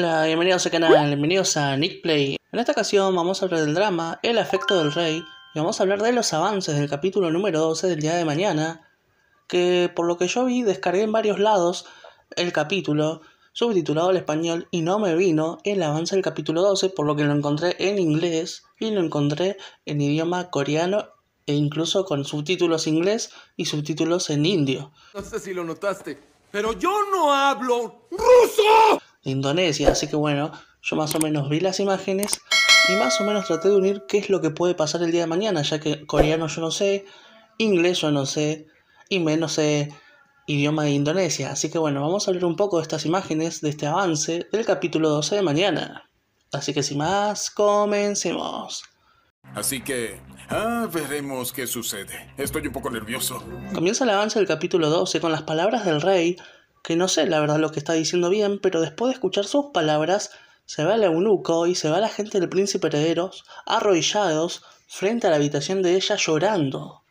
Hola, bienvenidos al canal, bienvenidos a Nick Play. En esta ocasión vamos a hablar del drama El afecto del rey y vamos a hablar de los avances del capítulo número 12 del día de mañana, que por lo que yo vi descargué en varios lados el capítulo subtitulado al español y no me vino el avance del capítulo 12, por lo que lo encontré en inglés y lo encontré en idioma coreano e incluso con subtítulos inglés y subtítulos en indio. No sé si lo notaste, pero yo no hablo ruso. Indonesia. Así que bueno, yo más o menos vi las imágenes y más o menos traté de unir qué es lo que puede pasar el día de mañana, ya que coreano yo no sé, inglés yo no sé y menos sé eh, idioma de Indonesia. Así que bueno, vamos a ver un poco de estas imágenes, de este avance del capítulo 12 de mañana. Así que sin más, comencemos. Así que, ah, veremos qué sucede. Estoy un poco nervioso. Comienza el avance del capítulo 12 con las palabras del rey que no sé la verdad lo que está diciendo bien, pero después de escuchar sus palabras, se va el eunuco y se va la gente del príncipe heredero arrollados frente a la habitación de ella llorando.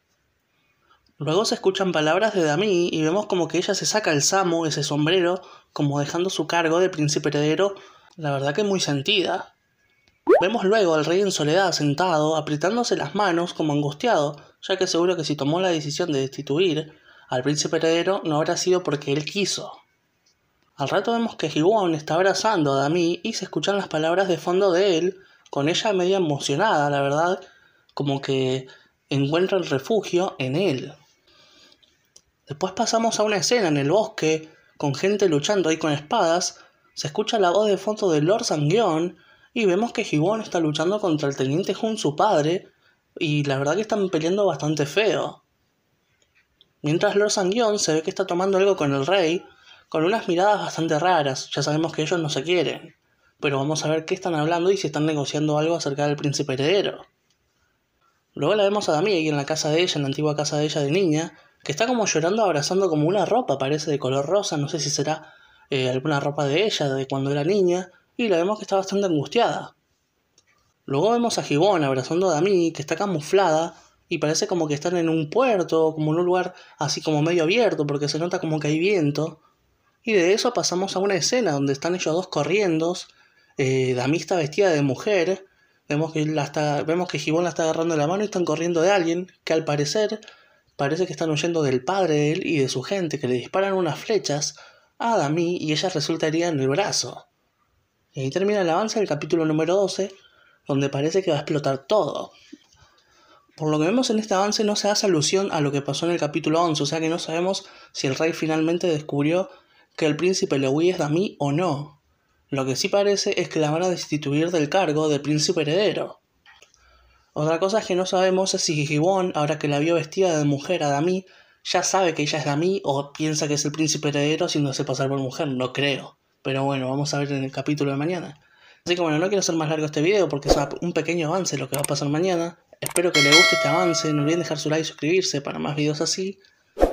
Luego se escuchan palabras de Dami y vemos como que ella se saca el samo, ese sombrero, como dejando su cargo de príncipe heredero, la verdad que muy sentida. Vemos luego al rey en soledad sentado, apretándose las manos como angustiado, ya que seguro que si tomó la decisión de destituir, al príncipe heredero no habrá sido porque él quiso. Al rato vemos que Gibbon está abrazando a Dami y se escuchan las palabras de fondo de él, con ella media emocionada, la verdad, como que encuentra el refugio en él. Después pasamos a una escena en el bosque, con gente luchando ahí con espadas, se escucha la voz de fondo de Lord Sangueon y vemos que Gibbon está luchando contra el teniente Jun, su padre, y la verdad que están peleando bastante feo. Mientras Lord Sanguion se ve que está tomando algo con el rey, con unas miradas bastante raras, ya sabemos que ellos no se quieren. Pero vamos a ver qué están hablando y si están negociando algo acerca del príncipe heredero. Luego la vemos a aquí en la casa de ella, en la antigua casa de ella de niña, que está como llorando abrazando como una ropa, parece de color rosa, no sé si será eh, alguna ropa de ella de cuando era niña, y la vemos que está bastante angustiada. Luego vemos a Gibón abrazando a Dami, que está camuflada, y parece como que están en un puerto, como en un lugar así como medio abierto, porque se nota como que hay viento. Y de eso pasamos a una escena donde están ellos dos corriendo, eh, Dami está vestida de mujer, vemos que, la está, vemos que Gibón la está agarrando la mano y están corriendo de alguien, que al parecer parece que están huyendo del padre de él y de su gente, que le disparan unas flechas a Dami y ella resultaría en el brazo. Y ahí termina el avance del capítulo número 12, donde parece que va a explotar todo. Por lo que vemos en este avance no se hace alusión a lo que pasó en el capítulo 11, o sea que no sabemos si el rey finalmente descubrió que el príncipe lewis es Dami o no. Lo que sí parece es que la van a destituir del cargo de príncipe heredero. Otra cosa que no sabemos es si Won, ahora que la vio vestida de mujer a Dami, ya sabe que ella es Dami o piensa que es el príncipe heredero se pasar por mujer, no creo. Pero bueno, vamos a ver en el capítulo de mañana. Así que bueno, no quiero hacer más largo este video porque es un pequeño avance lo que va a pasar mañana. Espero que les guste este avance, no olviden dejar su like y suscribirse para más videos así.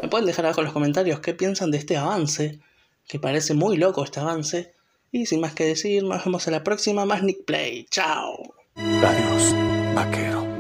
Me pueden dejar abajo en los comentarios qué piensan de este avance, que parece muy loco este avance. Y sin más que decir, nos vemos en la próxima más Nick Play. ¡Chao! Adiós, Vaquero.